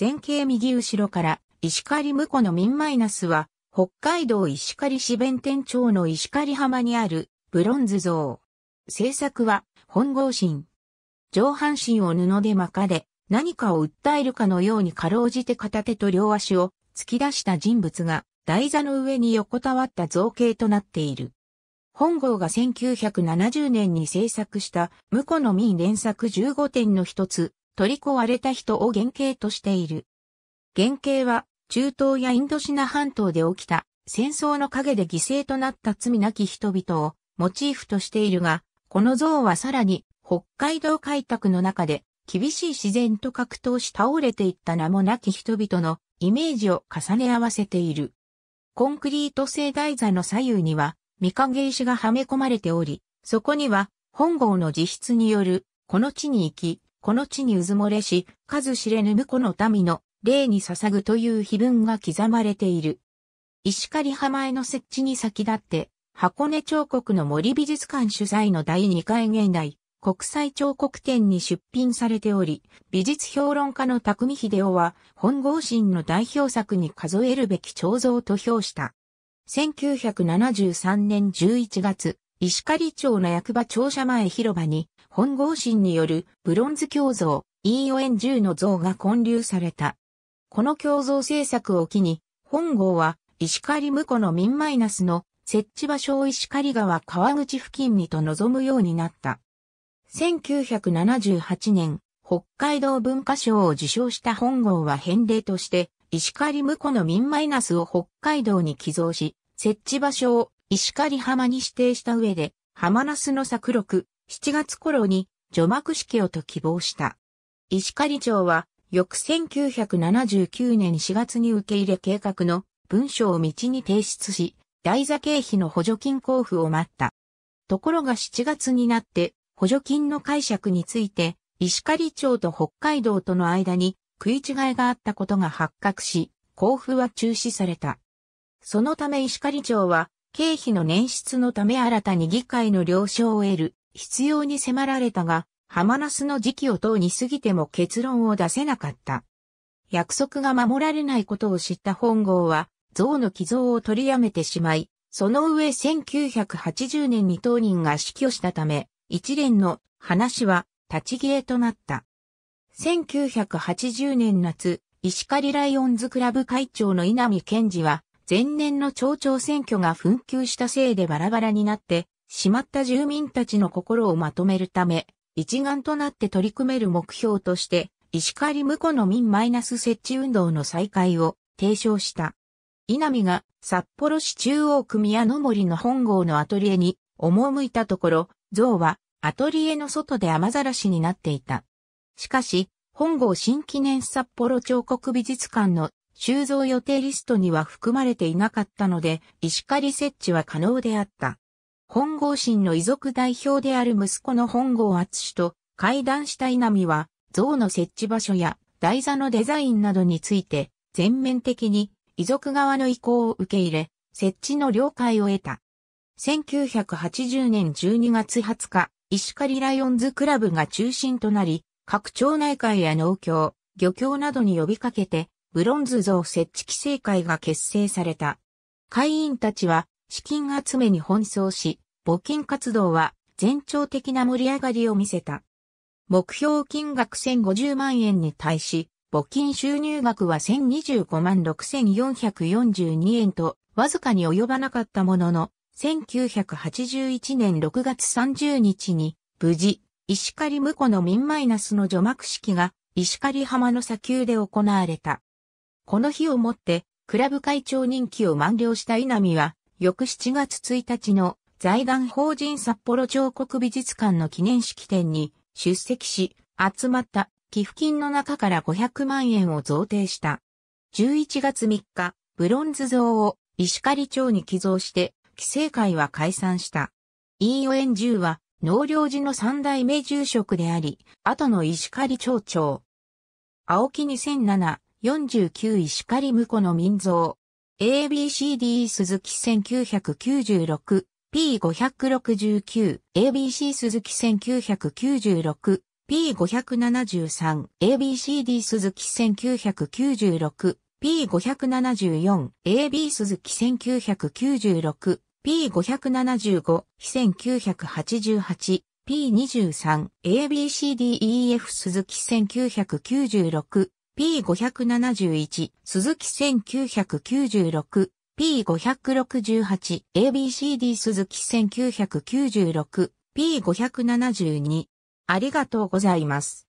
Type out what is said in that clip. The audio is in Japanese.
前景右後ろから、石狩婿の民マイナスは、北海道石狩市弁天町の石狩浜にあるブロンズ像。制作は本郷神。上半身を布で巻かれ、何かを訴えるかのようにかろうじて片手と両足を突き出した人物が台座の上に横たわった造形となっている。本郷が1970年に制作した、婿の民連作15点の一つ、取り壊れた人を原型としている。原型は、中東やインドシナ半島で起きた戦争の陰で犠牲となった罪なき人々をモチーフとしているが、この像はさらに北海道開拓の中で厳しい自然と格闘し倒れていった名もなき人々のイメージを重ね合わせている。コンクリート製台座の左右には御影石がはめ込まれており、そこには本郷の自筆によるこの地に行き、この地に渦漏もれし、数知れぬ婿の民の霊に捧ぐという碑文が刻まれている。石狩浜への設置に先立って、箱根彫刻の森美術館主催の第2回現代国際彫刻展に出品されており、美術評論家の匠秀夫は本郷神の代表作に数えるべき彫像と評した。1973年11月、石狩町の役場庁舎前広場に本郷神によるブロンズ鏡像、イーオエン10の像が建立された。この鏡像制作を機に、本郷は石狩婿の民マイナスの設置場所を石狩川川口付近にと望むようになった。1978年、北海道文化賞を受賞した本郷は返礼として、石狩婿の民マイナスを北海道に寄贈し、設置場所を石狩浜に指定した上で、浜ナスの作録、7月頃に除幕式をと希望した。石狩町は、翌1979年4月に受け入れ計画の文書を道に提出し、台座経費の補助金交付を待った。ところが7月になって、補助金の解釈について、石狩町と北海道との間に食い違いがあったことが発覚し、交付は中止された。そのため石狩町は、経費の捻出のため新たに議会の了承を得る必要に迫られたが、ハマナスの時期を等に過ぎても結論を出せなかった。約束が守られないことを知った本郷は、像の寄贈を取りやめてしまい、その上1980年に当人が死去したため、一連の話は立ち消えとなった。1980年夏、石狩ライオンズクラブ会長の稲見健治は、前年の町長選挙が紛糾したせいでバラバラになって、しまった住民たちの心をまとめるため、一丸となって取り組める目標として、石狩婿の民マイナス設置運動の再開を提唱した。稲見が札幌市中央区宮の森の本郷のアトリエに赴いたところ、像はアトリエの外で雨ざらしになっていた。しかし、本郷新記念札幌彫刻美術館の収蔵予定リストには含まれていなかったので、石狩設置は可能であった。本郷神の遺族代表である息子の本郷厚と会談した稲見は、像の設置場所や台座のデザインなどについて、全面的に遺族側の意向を受け入れ、設置の了解を得た。1980年12月20日、石狩ライオンズクラブが中心となり、各町内会や農協、漁協などに呼びかけて、ブロンズ像設置規制会が結成された。会員たちは、資金集めに奔走し、募金活動は全長的な盛り上がりを見せた。目標金額1050万円に対し、募金収入額は1025万6442円と、わずかに及ばなかったものの、1981年6月30日に、無事、石狩婿の民マイナスの除幕式が、石狩浜の砂丘で行われた。この日をもって、クラブ会長任期を満了した稲見は、翌7月1日の財団法人札幌彫刻美術館の記念式典に出席し、集まった寄付金の中から500万円を贈呈した。11月3日、ブロンズ像を石狩町に寄贈して、規制会は解散した。飯尾円十は、農領寺の三代目住職であり、後の石狩町長。青木2007、49石狩婿の民像、ABCD 鈴木 1996P569 ABC 鈴木1996 P573、ABCD 鈴木1996、P574、AB 鈴木1996、P575、1988、P23、ABCDEF 鈴木1996、P571、鈴木1996、P568、ABCD 鈴木1996、P572。ありがとうございます。